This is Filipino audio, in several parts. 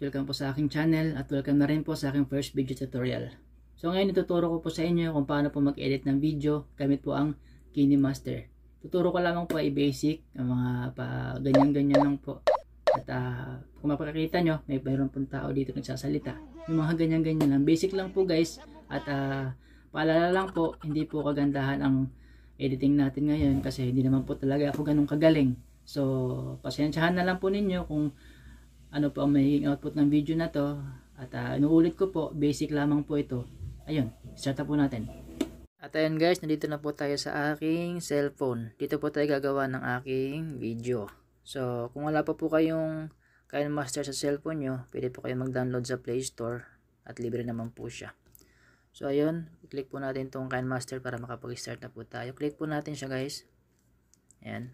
welcome po sa aking channel at welcome na rin po sa aking first video tutorial. So ngayon ituturo ko po sa inyo kung paano po mag-edit ng video gamit po ang KineMaster. Tuturo ko lamang po ay basic, ang mga pa ganyan-ganyan lang po. At uh, kung mapakakita nyo, may mayroon pong tao dito nagsasalita. Yung mga ganyan-ganyan lang. Basic lang po guys. At uh, paalala lang po, hindi po kagandahan ang editing natin ngayon kasi hindi naman po talaga ako ganun kagaling. So, pasensyahan na lang po ninyo kung ano po ang magiging output ng video na to at uh, inuulit ko po basic lamang po ito ayun start na po natin at ayun guys nandito na po tayo sa aking cellphone dito po tayo gagawa ng aking video so kung wala pa po kayong Kind Master sa cellphone nyo pwede po kayo mag download sa play store at libre naman po siya so ayun click po natin tong Kind Master para makapag start na po tayo click po natin siya guys Ayan.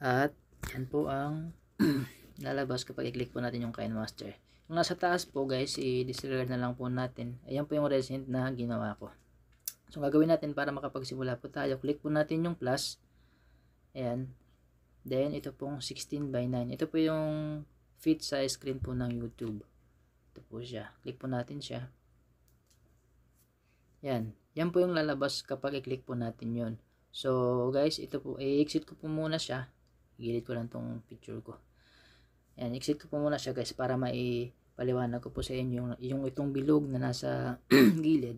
At yan po ang lalabas kapag i-click po natin yung Kind Master. Yung nasa taas po guys, i-disregard na lang po natin. Ayan po yung recent na ginawa ko. So, gagawin natin para makapagsimula po tayo. Click po natin yung plus. Ayan. Then, ito pong 16 by 9. Ito po yung fit sa screen po ng YouTube. Ito po siya. Click po natin siya. Yan. Yan po yung lalabas kapag i-click po natin yon So, guys, ito po, i-exit ko po muna siya. Gilid ko lang tong picture ko. Ayan, exit ko po muna siya guys para maipaliwanag ko po sa inyo yung, yung itong bilog na nasa gilid.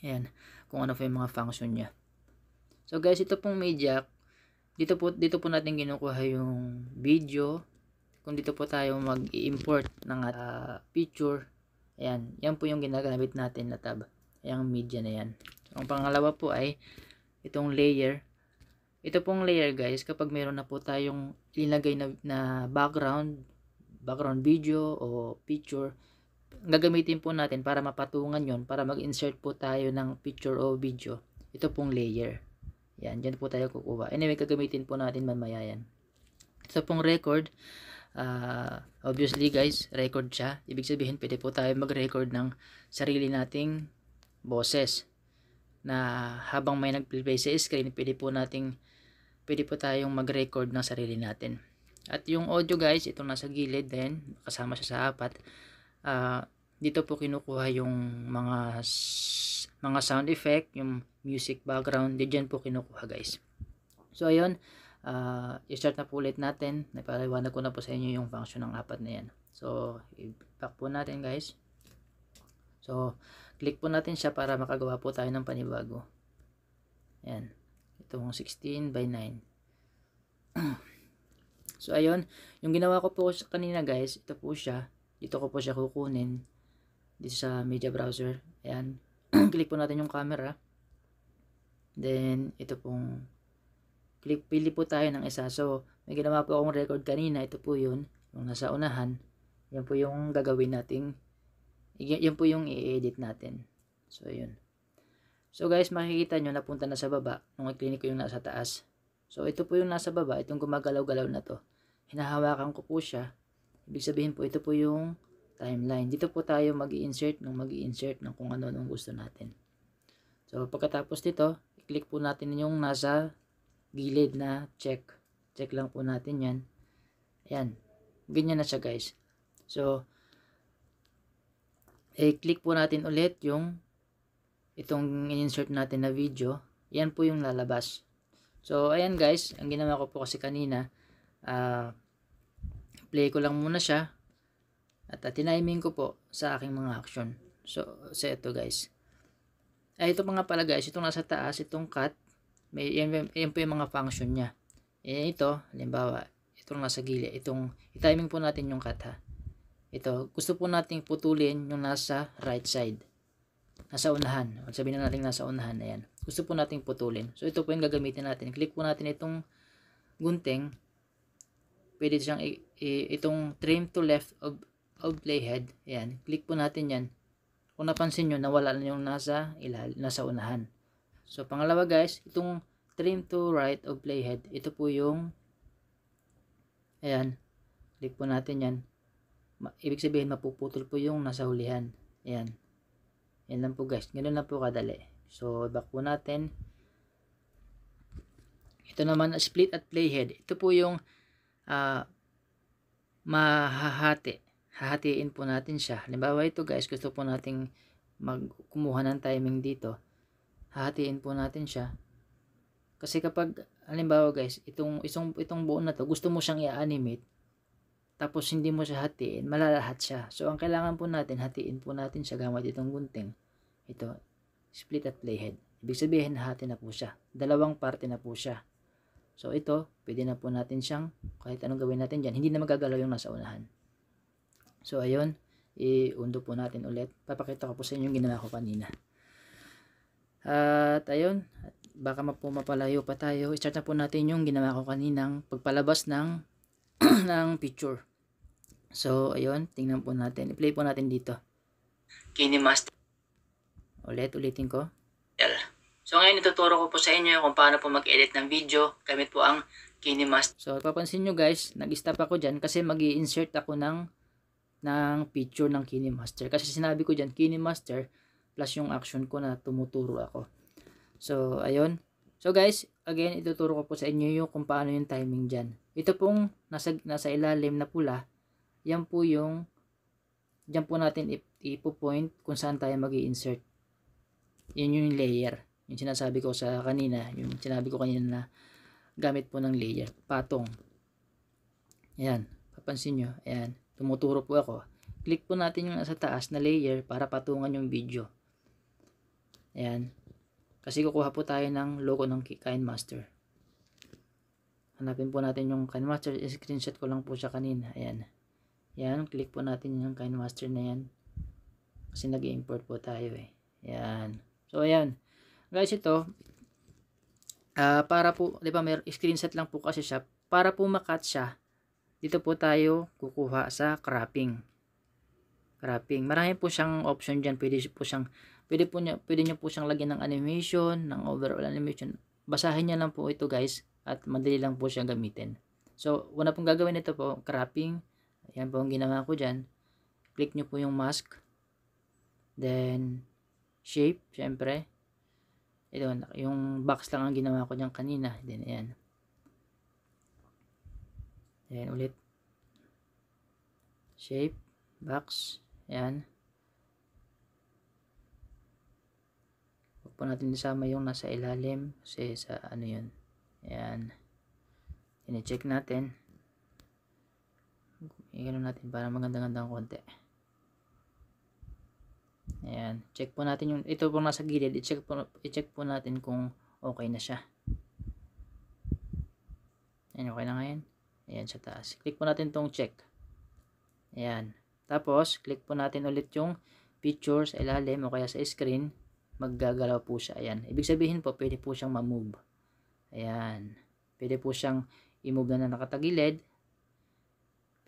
Ayan, kung ano po yung mga function niya. So guys, ito pong may jack. Dito po, dito po natin kinukuha yung video. Kung dito po tayo mag-import ng uh, picture. Ayan, yan po yung ginagamit natin na tab. Yung media na yan. So, ang pangalawa po ay itong layer ito pong layer guys, kapag meron na po tayong linagay na, na background, background video o picture, gagamitin po natin para mapatungan yon para mag-insert po tayo ng picture o video. Ito pong layer. Yan, dyan po tayo kukuha. Anyway, gagamitin po natin mamaya yan. Ito pong record, uh, obviously guys, record siya. Ibig sabihin, pwede po tayo mag-record ng sarili nating boses na habang may nag-play sa screen, pwede po nating pwede po tayong mag-record ng sarili natin. At yung audio guys, ito nasa gilid din, kasama siya sa apat. Uh, dito po kinukuha yung mga mga sound effect, yung music background, diyan po kinukuha guys. So ayun, uh, i-start na po ulit natin. Napaliwanag ko na po sa inyo yung function ng apat na yan. So, i-back po natin guys. So, click po natin siya para makagawa po tayo ng panibago. Ayan itong 16 by 9 so ayun yung ginawa ko po kanina guys ito po siya dito ko po siya kukunin dito sa media browser ayan click po natin yung camera then ito pong click pili po tayo ng isa so may ginawa po akong record kanina ito po yun yung nasa unahan yan po yung gagawin nating yan po yung i-edit natin so ayun So guys, makikita nyo napunta na sa baba nung i-clinic ko yung nasa taas. So ito po yung nasa baba, itong gumagalaw-galaw na to. Hinahawakan ko po siya. Ibig sabihin po, ito po yung timeline. Dito po tayo mag insert nung mag insert ng kung ano nung gusto natin. So pagkatapos nito, i-click po natin yung nasa gilid na check. Check lang po natin yan. Ayan. Ganyan na siya guys. So, i-click po natin ulit yung itong in-insert natin na video, yan po yung lalabas. So, ayan guys, ang ginawa ko po kasi kanina, uh, play ko lang muna siya, at uh, ah, tiniming ko po sa aking mga action. So, sa ah, ito guys. Ay, ito mga pala guys, itong nasa taas, itong cut, may, yan, yan po yung mga function niya. Yan eh, ito, halimbawa, itong nasa gilid, itong, itiming po natin yung cut ha. Ito, gusto po nating putulin yung nasa right side nasa unahan. Sabihin na natin nasa unahan. Ayan. Gusto po nating putulin. So, ito po yung gagamitin natin. Click po natin itong gunting. Pwede siyang itong trim to left of, of playhead. Ayan. Click po natin yan. Kung napansin nyo, nawala na yung nasa, ilal, nasa unahan. So, pangalawa guys, itong trim to right of playhead. Ito po yung ayan. Click po natin yan. Ibig sabihin, mapuputol po yung nasa hulihan. Ayan. Yan lang po guys. Ganoon lang po kadali. So, back po natin. Ito naman, split at playhead. Ito po yung uh, mahahati. Hahatiin po natin siya. Halimbawa ito guys, gusto po nating magkumuha ng timing dito. Hahatiin po natin siya. Kasi kapag, halimbawa guys, itong, itong, itong buo na to, gusto mo siyang i-animate, tapos hindi mo siya hatiin, malalahat siya. So, ang kailangan po natin, hatiin po natin siya gamit itong gunting. Ito, split at playhead. Ibig sabihin, hati na po siya. Dalawang parte na po siya. So, ito, pwede na po natin siyang, kahit anong gawin natin dyan, hindi na magagalaw yung nasa unahan. So, ayun, iundo po natin ulit. Papakita ko po sa inyo yung ginawa ko kanina. At ayun, baka po mapalayo pa tayo. I-start na po natin yung ginawa ko kaninang pagpalabas ng ng picture. So, ayun. Tingnan po natin. I-play po natin dito. Kinemaster. Master. Ulit, ulitin ko. So, ngayon ituturo ko po sa inyo kung paano po mag-edit ng video gamit po ang Kinemaster. So, papansin nyo guys, nag-stop ako dyan kasi mag insert ako ng, ng picture ng Kinemaster. Kasi sinabi ko dyan, Kinemaster plus yung action ko na tumuturo ako. So, ayun. So guys, again, ituturo ko po sa inyo yung kung paano yung timing dyan. Ito pong nasa, nasa ilalim na pula yan po yung dyan po natin ipo-point kung saan tayo mag insert yun yung layer yung sinasabi ko sa kanina yung sinabi ko kanina na gamit po ng layer patong ayan papansin nyo ayan tumuturo po ako click po natin yung nasa taas na layer para patungan yung video ayan kasi kukuha po tayo ng logo ng Kind Master hanapin po natin yung Kind Master screenshot ko lang po siya kanina ayan yan, click po natin yung Kind Master na yan. Kasi nag-import po tayo eh. Yan. So, ayan. Guys, ito, uh, para po, di ba, may set lang po kasi siya. Para po makat siya, dito po tayo kukuha sa cropping. Cropping. Marami po siyang option dyan. Pwede po siyang, pwede po niya, pwede niya po siyang lagyan ng animation, ng overall animation. Basahin niya lang po ito guys at madali lang po siyang gamitin. So, una pong gagawin ito po, cropping. Ayan po ang ginawa ko dyan. Click nyo po yung mask. Then, shape, syempre. Ito, yung box lang ang ginawa ko dyan kanina. Then, ayan. Ayan ulit. Shape, box, ayan. Huwag po natin isama yung nasa ilalim kasi sa ano yun. Ayan. Ini-check natin i natin para maganda-ganda ang konti ayan check po natin yung ito po nasa gilid i-check po, i-check po natin kung okay na siya ayan okay na ngayon ayan sa taas click po natin tong check ayan tapos click po natin ulit yung picture sa ilalim o kaya sa screen maggagalaw po siya ayan ibig sabihin po pwede po siyang ma-move ayan pwede po siyang i-move na na nakatagilid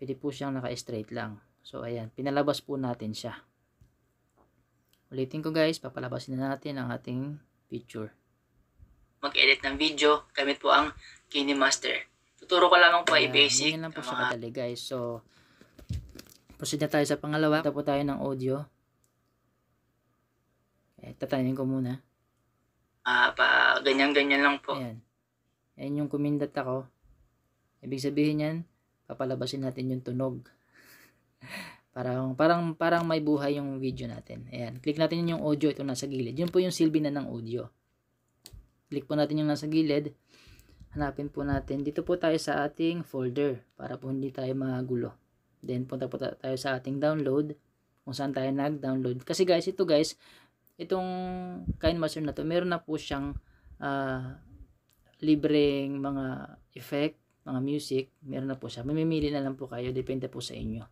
pwede po siyang naka-straight lang. So, ayan, pinalabas po natin siya. Ulitin ko guys, papalabasin na natin ang ating picture. Mag-edit ng video, gamit po ang KineMaster. Tuturo ko lamang po ay basic. Ayan lang po siya katali guys. So, proceed na tayo sa pangalawa. Tapo tayo ng audio. Eh, tatayin ko muna. Ah, pa ganyan-ganyan lang po. Ayan. Ayan yung kumindat ako. Ibig sabihin yan, papalabasin natin yung tunog. parang, parang, parang may buhay yung video natin. Ayan, click natin yung audio, ito nasa gilid. Yun po yung silbi na ng audio. Click po natin yung nasa gilid. Hanapin po natin, dito po tayo sa ating folder para po hindi tayo magulo. Then, punta po tayo sa ating download kung saan tayo nag-download. Kasi guys, ito guys, itong KineMaster na to, meron na po siyang uh, libreng mga effect mga music, meron na po siya. Mamimili na lang po kayo, depende po sa inyo.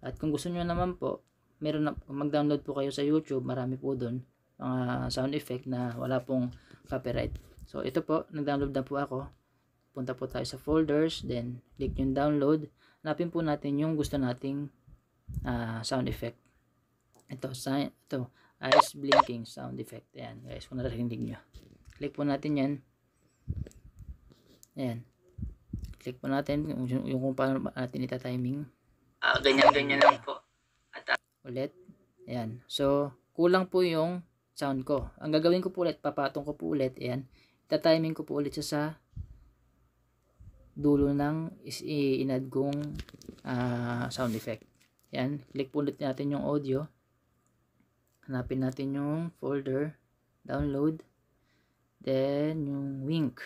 At kung gusto niyo naman po, meron na, mag-download po kayo sa YouTube, marami po doon mga sound effect na wala pong copyright. So ito po, nag-download na po ako. Punta po tayo sa folders, then click yung download. Hanapin po natin yung gusto nating uh, sound effect. Ito, sign, ito, eyes blinking sound effect. Ayan guys, kung narinig nyo. Click po natin yan. Ayan. Click po natin yung, yung kung paano natin itatiming. Uh, ah, ganyan, ganyan lang po. At, uh, ulit. Ayan. So, kulang po yung sound ko. Ang gagawin ko po ulit, papatong ko po ulit. Ayan. Itatiming ko po ulit siya sa dulo ng i-inad kong uh, sound effect. Ayan. click po ulit natin yung audio. Hanapin natin yung folder, download, then yung wink.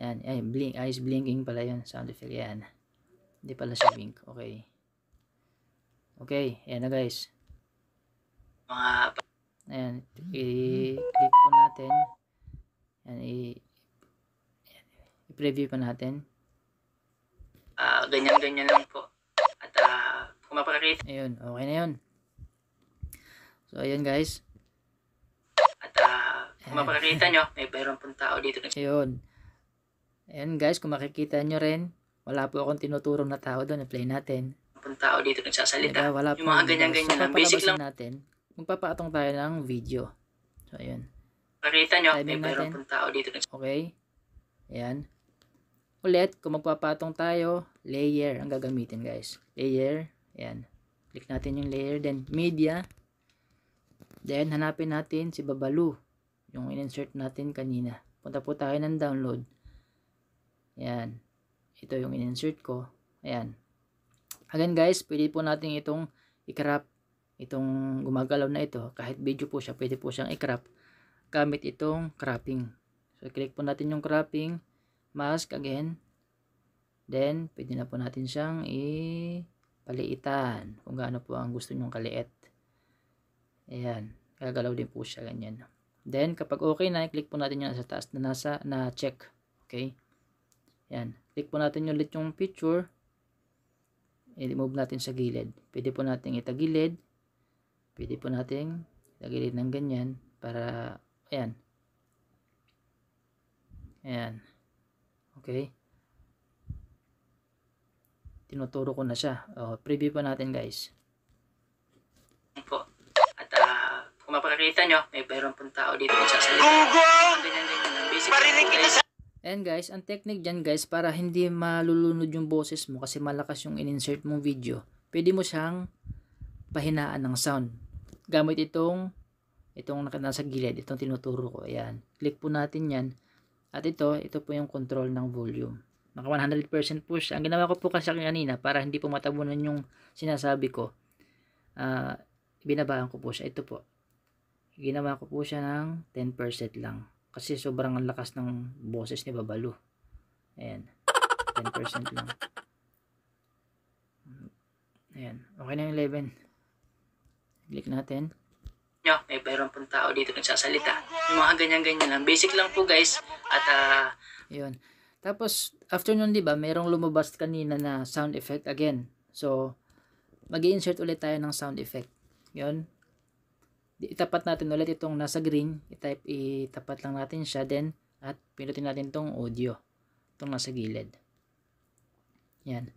Ayan, ay, blink, eyes blinking pala yun, sound effect, ayan. Hindi pala siya blink, okay. Okay, ayan na guys. Ayan, i-click po natin. Ayan, i-preview pa natin. Ah, ganyan-ganyan lang po. At ah, uh, kung mapakakita. Ayun, okay na yun. So, ayan guys. At ah, uh, kung mapakakita nyo, may mayroon pong tao dito. Ayun. Ayan guys, kung makikita nyo rin, wala po akong tinuturo na tao doon. I-play natin. Ang tao dito nagsasalita. Diba? Wala po. Yung mga ganyan-ganyan lang. Basic lang. natin. Magpapaatong tayo ng video. So, ayun. Makita nyo, may eh, meron pong tao dito. Okay. Ayan. Ulit, kung magpapatong tayo, layer ang gagamitin guys. Layer. Ayan. Click natin yung layer. Then, media. Then, hanapin natin si Babalu. Yung in-insert natin kanina. Punta po tayo ng download. Ayan. Ito yung in-insert ko. Ayan. Again guys, pwede po natin itong i-crop. Itong gumagalaw na ito. Kahit video po siya, pwede po siyang i-crop. Gamit itong cropping. So, click po natin yung cropping. Mask again. Then, pwede na po natin siyang i-paliitan. Kung gaano po ang gusto nyong kaliit. Ayan. Gagalaw din po siya ganyan. Then, kapag okay na, i-click po natin yung sa taas na nasa na check. Okay. Yan. Click po natin ulit yung picture. I-remove natin sa gilid. Pwede po natin itagilid. Pwede po natin itagilid ng ganyan para, ayan. Ayan. Okay. Tinuturo ko na siya. O, oh, preview po natin guys. Po. At uh, kung mapakakita nyo, may mayroon pong tao dito. Google! Ganyan-ganyan. Marinig kita sa... And guys, ang technique dyan guys, para hindi malulunod yung boses mo kasi malakas yung in-insert mong video, pwede mo siyang pahinaan ng sound. Gamit itong, itong nasa gilid, itong tinuturo ko. Ayan, click po natin yan. At ito, ito po yung control ng volume. Naka 100% push. Ang ginawa ko po kasi kanina para hindi po matabunan yung sinasabi ko. Uh, ah, binabaan ko po siya. Ito po. Ginawa ko po siya ng 10% lang. Kasi sobrang ang lakas ng boses ni Babalu Ayan. 10% lang. Ayan. Okay na yung 11. Click natin. Nyo, may mayroon pong tao dito nagsasalita. Yung mga ganyan-ganyan lang. Basic lang po guys. At uh, Yun. Tapos, after nun, di ba, merong lumabas kanina na sound effect again. So, mag insert ulit tayo ng sound effect. Yun itapat natin ulit itong nasa green itype itapat lang natin siya then at pinutin natin itong audio itong nasa gilid yan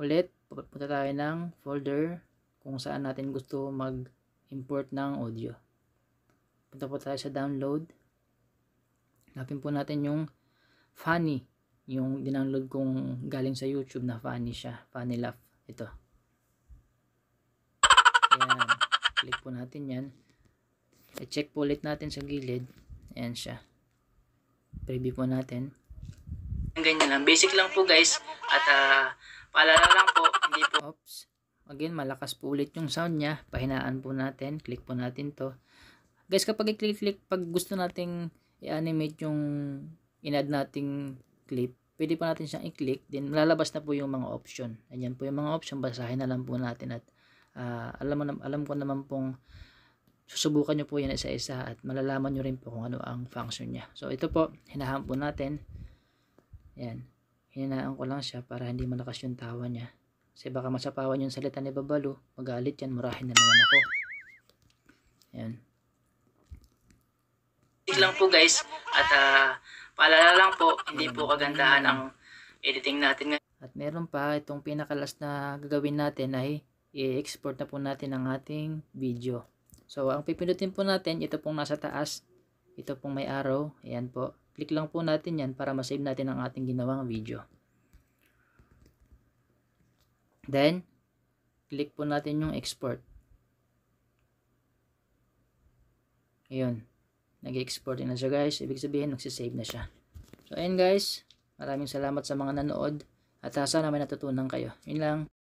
ulit pupunta tayo ng folder kung saan natin gusto mag import ng audio punta po tayo sa download hanapin po natin yung funny yung dinownload kong galing sa youtube na funny siya funny laugh ito yan click po natin yan I-check po ulit natin sa gilid. Ayan siya. Preview po natin. Ganyan lang. Basic lang po guys. At uh, paalala lang po. Hindi po. Oops. Again, malakas po ulit yung sound niya. Pahinaan po natin. Click po natin to. Guys, kapag i-click-click, pag gusto nating i-animate yung in-add nating clip, pwede po natin siyang i-click. Then, lalabas na po yung mga option. Ayan po yung mga option. Basahin na lang po natin at uh, alam, mo na, alam ko naman pong Susubukan nyo po yan isa-isa at malalaman nyo rin po kung ano ang function niya. So ito po, hinahaan po natin. Ayan. Hinaan ko lang siya para hindi malakas yung tawa niya. Kasi baka masapawan yung salita ni Babalo. Magalit yan, murahin na naman ako. Ayan. lang po guys. At uh, paalala lang po, hindi po kagandahan ang editing natin ngayon. At meron pa itong pinakalas na gagawin natin ay i-export na po natin ang ating video. So, ang pipindutin po natin, ito pong nasa taas, ito pong may arrow, ayan po. Click lang po natin yan para masave natin ang ating ginawang video. Then, click po natin yung export. Ayun. Nag-export na siya guys. Ibig sabihin, nagsisave na siya. So, ayun guys. Maraming salamat sa mga nanood. At ah, sana may natutunan kayo. Yun lang.